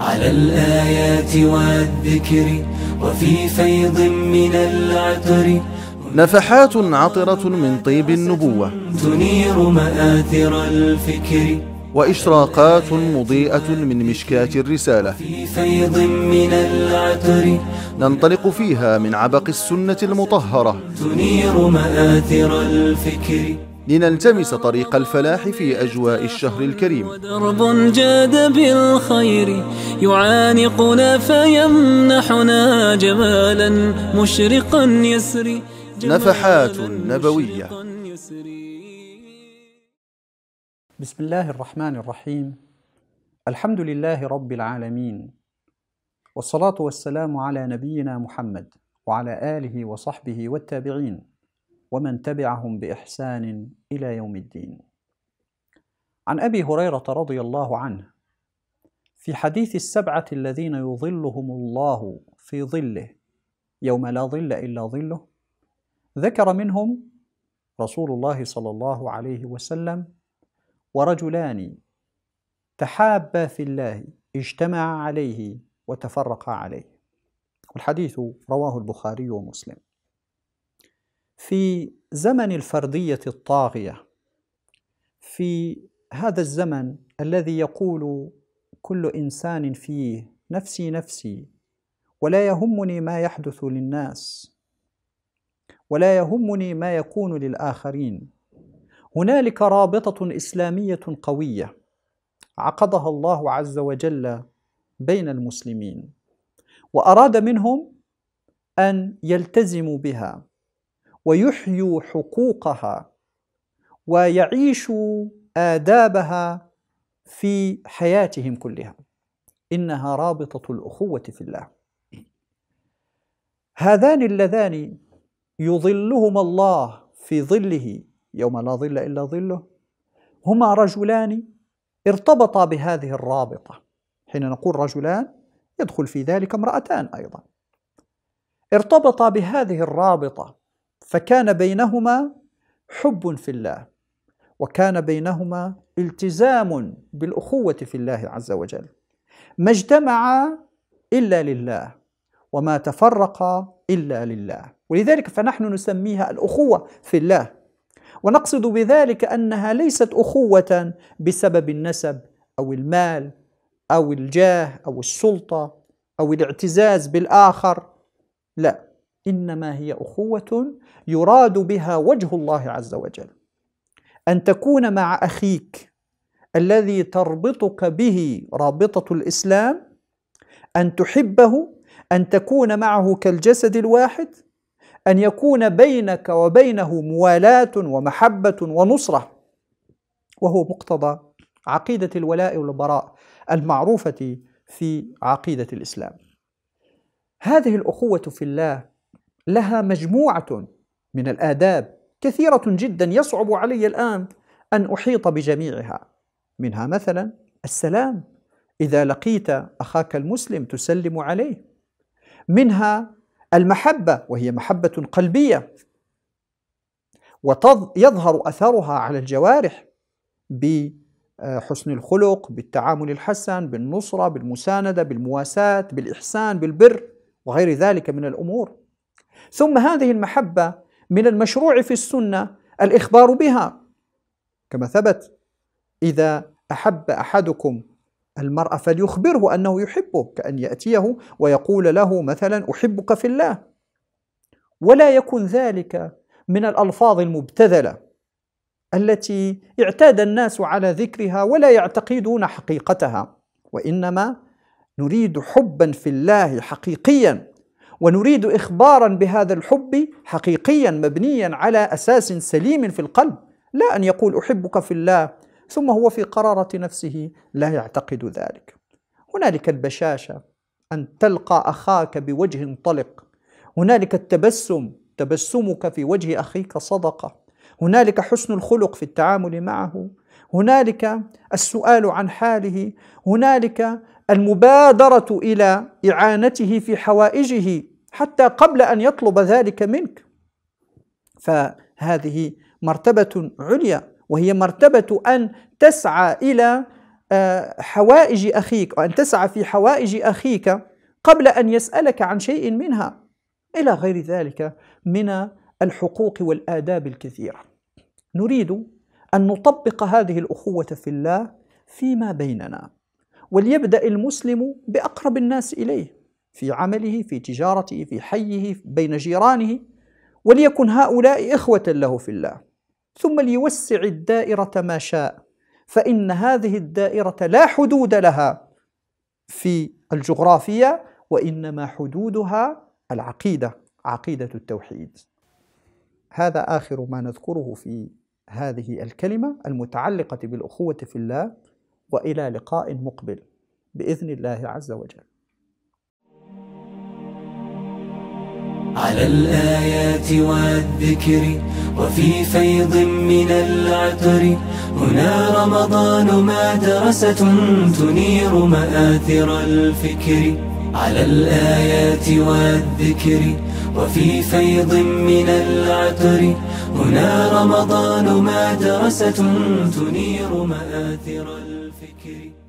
على الآيات والذكر وفي فيض من العطر نفحات عطرة من طيب النبوة تنير مآثر الفكر وإشراقات مضيئة من مشكاة الرسالة في فيض من العطر ننطلق فيها من عبق السنة المطهرة تنير مآثر الفكر لنلتمس طريق الفلاح في أجواء الشهر الكريم ودرب جاد بالخير يعانقنا فيمنحنا جمالا مشرقا يسري نفحات نبوية بسم الله الرحمن الرحيم الحمد لله رب العالمين والصلاة والسلام على نبينا محمد وعلى آله وصحبه والتابعين ومن تبعهم باحسان الى يوم الدين عن ابي هريره رضي الله عنه في حديث السبعه الذين يظلهم الله في ظله يوم لا ظل الا ظله ذكر منهم رسول الله صلى الله عليه وسلم ورجلان تحابا في الله اجتمعا عليه وتفرقا عليه والحديث رواه البخاري ومسلم في زمن الفرديه الطاغيه في هذا الزمن الذي يقول كل انسان فيه نفسي نفسي ولا يهمني ما يحدث للناس ولا يهمني ما يكون للاخرين هنالك رابطه اسلاميه قويه عقدها الله عز وجل بين المسلمين واراد منهم ان يلتزموا بها ويحيوا حقوقها ويعيشوا آدابها في حياتهم كلها إنها رابطة الأخوة في الله هذان اللذان يظلهما الله في ظله يوم لا ظل إلا ظله هما رجلان ارتبطا بهذه الرابطة حين نقول رجلان يدخل في ذلك امرأتان أيضا ارتبطا بهذه الرابطة فكان بينهما حب في الله وكان بينهما التزام بالاخوه في الله عز وجل ما اجتمعا الا لله وما تفرقا الا لله ولذلك فنحن نسميها الاخوه في الله ونقصد بذلك انها ليست اخوه بسبب النسب او المال او الجاه او السلطه او الاعتزاز بالاخر لا انما هي اخوه يراد بها وجه الله عز وجل ان تكون مع اخيك الذي تربطك به رابطه الاسلام ان تحبه ان تكون معه كالجسد الواحد ان يكون بينك وبينه موالاه ومحبه ونصره وهو مقتضى عقيده الولاء والبراء المعروفه في عقيده الاسلام هذه الاخوه في الله لها مجموعة من الآداب كثيرة جدا يصعب علي الآن أن أحيط بجميعها منها مثلا السلام إذا لقيت أخاك المسلم تسلم عليه منها المحبة وهي محبة قلبية ويظهر أثرها على الجوارح بحسن آه، الخلق بالتعامل الحسن بالنصرة بالمساندة بالمواساة بالإحسان بالبر وغير ذلك من الأمور ثم هذه المحبة من المشروع في السنة الإخبار بها كما ثبت إذا أحب أحدكم المرأة فليخبره أنه يحبه كأن يأتيه ويقول له مثلا أحبك في الله ولا يكن ذلك من الألفاظ المبتذلة التي اعتاد الناس على ذكرها ولا يعتقدون حقيقتها وإنما نريد حبا في الله حقيقيا ونريد إخبارا بهذا الحب حقيقيا مبنيا على أساس سليم في القلب لا أن يقول أحبك في الله ثم هو في قرارة نفسه لا يعتقد ذلك هنالك البشاشة أن تلقى أخاك بوجه طلق هنالك التبسم تبسمك في وجه أخيك صدقة هنالك حسن الخلق في التعامل معه هنالك السؤال عن حاله هنالك المبادرة إلى إعانته في حوائجه حتى قبل أن يطلب ذلك منك فهذه مرتبة عليا وهي مرتبة أن تسعى إلى آه، حوائج أخيك وأن تسعى في حوائج أخيك قبل أن يسألك عن شيء منها إلى غير ذلك من الحقوق والآداب الكثيرة نريد أن نطبق هذه الأخوة في الله فيما بيننا وليبدأ المسلم بأقرب الناس إليه في عمله في تجارته في حيه بين جيرانه وليكن هؤلاء إخوة له في الله ثم ليوسع الدائرة ما شاء فإن هذه الدائرة لا حدود لها في الجغرافية وإنما حدودها العقيدة عقيدة التوحيد هذا آخر ما نذكره في هذه الكلمة المتعلقة بالأخوة في الله والى لقاء مقبل باذن الله عز وجل. على الآيات والذكر وفي فيض من العطر هنا رمضان مدرسة تنير مآثر الفكر على الآيات والذكر وفي فيض من العطر هنا رمضان مدرسة تنير مآثر الفكر kitty.